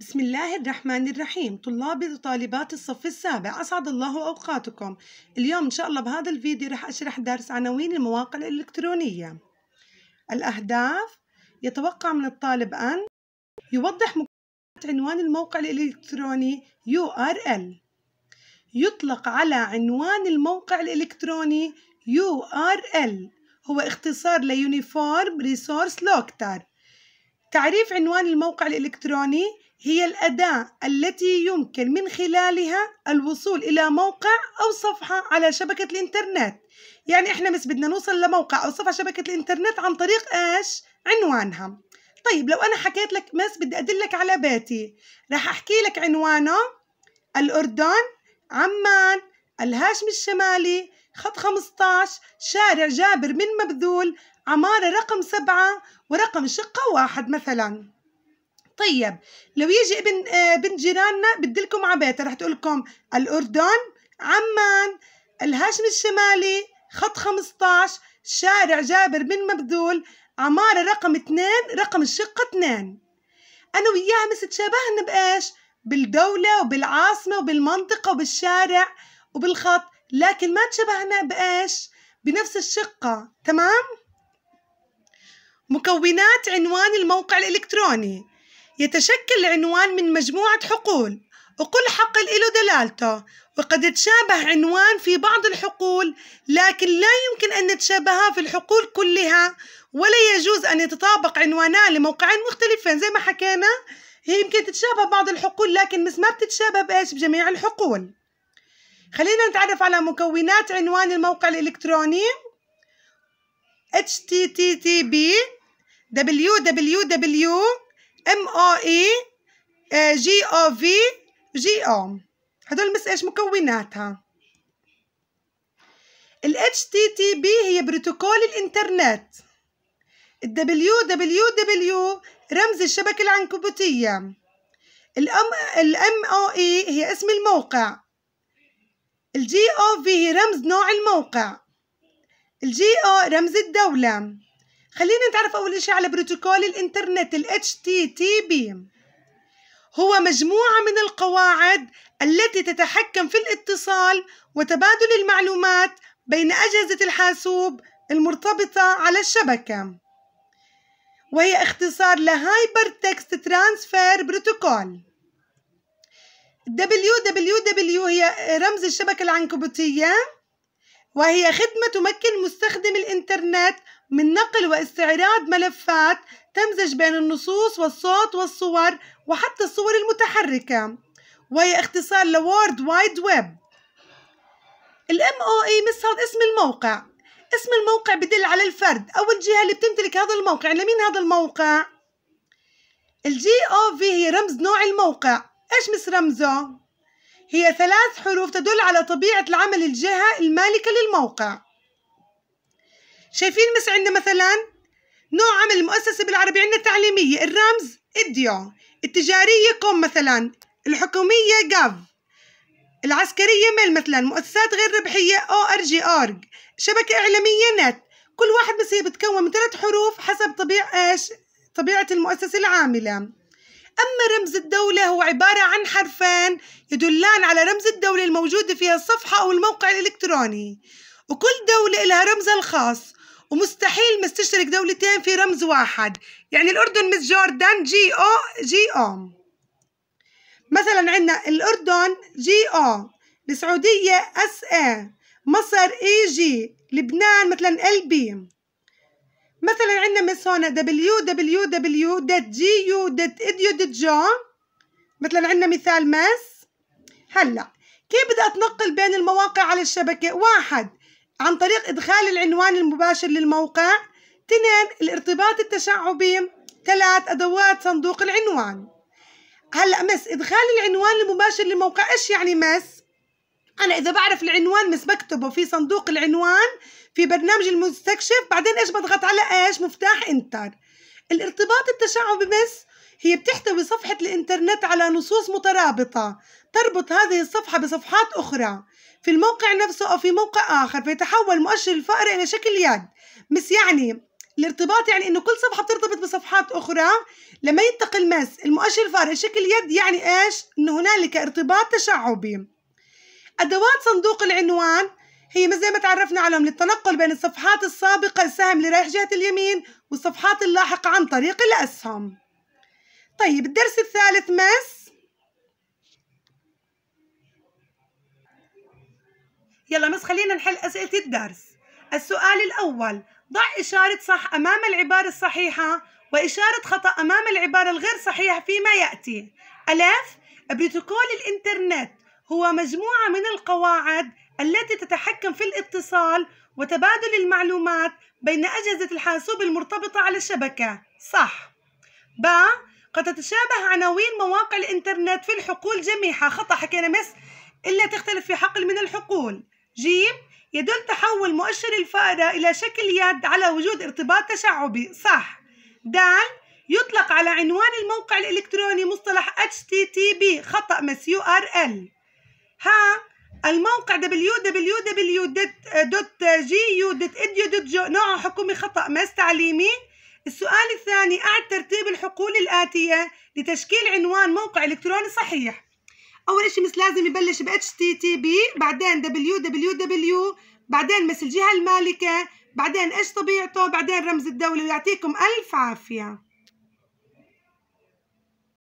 بسم الله الرحمن الرحيم طلابي وطالبات الصف السابع أسعد الله أوقاتكم اليوم إن شاء الله بهذا الفيديو رح أشرح درس عناوين المواقع الإلكترونية الأهداف يتوقع من الطالب أن يوضح مكونات عنوان الموقع الإلكتروني URL يطلق على عنوان الموقع الإلكتروني URL هو اختصار Uniform Resource Locator تعريف عنوان الموقع الإلكتروني هي الأداة التي يمكن من خلالها الوصول إلى موقع أو صفحة على شبكة الإنترنت يعني إحنا بس بدنا نوصل لموقع أو صفحة شبكة الإنترنت عن طريق إيش؟ عنوانها طيب لو أنا حكيت لك مس بدي أدلك على بيتي راح أحكي لك عنوانه الأردن عمان الهاشم الشمالي خط 15 شارع جابر من مبذول عمارة رقم سبعة ورقم شقة واحد مثلاً طيب لو يجي ابن آه، بنت جيراننا بدلكم على بيتها رح تقول لكم الأردن عمان الهاشم الشمالي خط 15 شارع جابر بن مبذول عمارة رقم 2 رقم الشقة 2 أنا وياها مس تشابهنا بإيش؟ بالدولة وبالعاصمة وبالمنطقة وبالشارع وبالخط لكن ما تشبهنا بإيش؟ بنفس الشقة تمام؟ مكونات عنوان الموقع الإلكتروني يتشكل العنوان من مجموعة حقول وكل حقل له دلالته وقد تشابه عنوان في بعض الحقول لكن لا يمكن أن نتشابهها في الحقول كلها ولا يجوز أن يتطابق عنوانان لموقعين مختلفين زي ما حكينا هي يمكن تتشابه بعض الحقول لكن بس ما بتتشابه بإيش بجميع الحقول خلينا نتعرف على مكونات عنوان الموقع الإلكتروني http www ام او اي جي او في جي او هدول مس ايش مكوناتها ال HTTP هي بروتوكول الإنترنت ال www رمز الشبكة العنكبوتية ال MOE هي اسم الموقع ال GOV هي رمز نوع الموقع ال GO رمز الدولة خلينا نتعرف أول شيء على بروتوكول الإنترنت الـ HTTP هو مجموعة من القواعد التي تتحكم في الاتصال وتبادل المعلومات بين أجهزة الحاسوب المرتبطة على الشبكة وهي اختصار لهايبر تكست ترانسفير بروتوكول WWW هي رمز الشبكة العنكبوتية وهي خدمة تمكن مستخدم الإنترنت من نقل واستعراض ملفات تمزج بين النصوص والصوت والصور وحتى الصور المتحركة وهي اختصار لورد وايد ويب الام او اي مش هذا اسم الموقع اسم الموقع بدل على الفرد او الجهه اللي بتمتلك هذا الموقع يعني لمين هذا الموقع الجي او في هي رمز نوع الموقع ايش مس رمزه هي ثلاث حروف تدل على طبيعة العمل الجهة المالكة للموقع شايفين مس عندنا مثلا نوع عمل المؤسسة بالعربي عندنا التعليمية الرمز اديو التجارية كوم مثلا الحكومية جاف العسكرية ميل مثلا مؤسسات غير ربحية او ار جي اورج شبكة إعلامية نت كل واحد بس هي بتكون من ثلاث حروف حسب طبيعة ايش طبيعة المؤسسة العاملة أما رمز الدولة هو عبارة عن حرفان يدلان على رمز الدولة الموجودة فيها الصفحة أو الموقع الإلكتروني وكل دولة لها رمزها الخاص ومستحيل مستشرك دولتين في رمز واحد يعني الأردن مس جوردان جي أو جي أو مثلا عندنا الأردن جي أو السعودية اس اي مصر اي جي لبنان مثلا ال بي مثلا عندنا مس هون مثلا عندنا مثال مس هلا كيف بدي اتنقل بين المواقع على الشبكه واحد عن طريق ادخال العنوان المباشر للموقع اثنين الارتباط التشعبي ثلاث ادوات صندوق العنوان هلا مس ادخال العنوان المباشر للموقع ايش يعني مس أنا إذا بعرف العنوان بس بكتبه في صندوق العنوان في برنامج المستكشف بعدين إيش بضغط على إيش مفتاح إنتر الارتباط التشعبي بس هي بتحتوي صفحة الإنترنت على نصوص مترابطة تربط هذه الصفحة بصفحات أخرى في الموقع نفسه أو في موقع آخر فيتحول مؤشر الفأرة إلى شكل يد مس يعني الارتباط يعني انه كل صفحه بترتبط بصفحات اخرى لما ينتقل مس المؤشر الفار شكل يد يعني ايش انه هنالك ارتباط تشعبي أدوات صندوق العنوان هي مثل ما تعرفنا عليهم للتنقل بين الصفحات السابقة السهم اللي رايح جهة اليمين والصفحات اللاحقة عن طريق الأسهم طيب الدرس الثالث مس يلا مس خلينا نحل أسئلة الدرس السؤال الأول ضع إشارة صح أمام العبارة الصحيحة وإشارة خطأ أمام العبارة الغير صحيحة فيما يأتي ألف بروتوكول الإنترنت هو مجموعة من القواعد التي تتحكم في الاتصال وتبادل المعلومات بين أجهزة الحاسوب المرتبطة على الشبكة صح ب قد تتشابه عناوين مواقع الإنترنت في الحقول جميعها خطأ حكينا مس إلا تختلف في حقل من الحقول جيم يدل تحول مؤشر الفأرة إلى شكل يد على وجود ارتباط تشعبي صح دال يطلق على عنوان الموقع الإلكتروني مصطلح HTTP خطأ مس URL ها الموقع www.gu.edu.jo نوعه حكومي خطأ ماس تعليمي السؤال الثاني أعد ترتيب الحقول الآتية لتشكيل عنوان موقع إلكتروني صحيح أول شيء مش لازم يبلش ب HTTP بعدين www بعدين مثل الجهة المالكة بعدين إيش طبيعته بعدين رمز الدولة ويعطيكم ألف عافية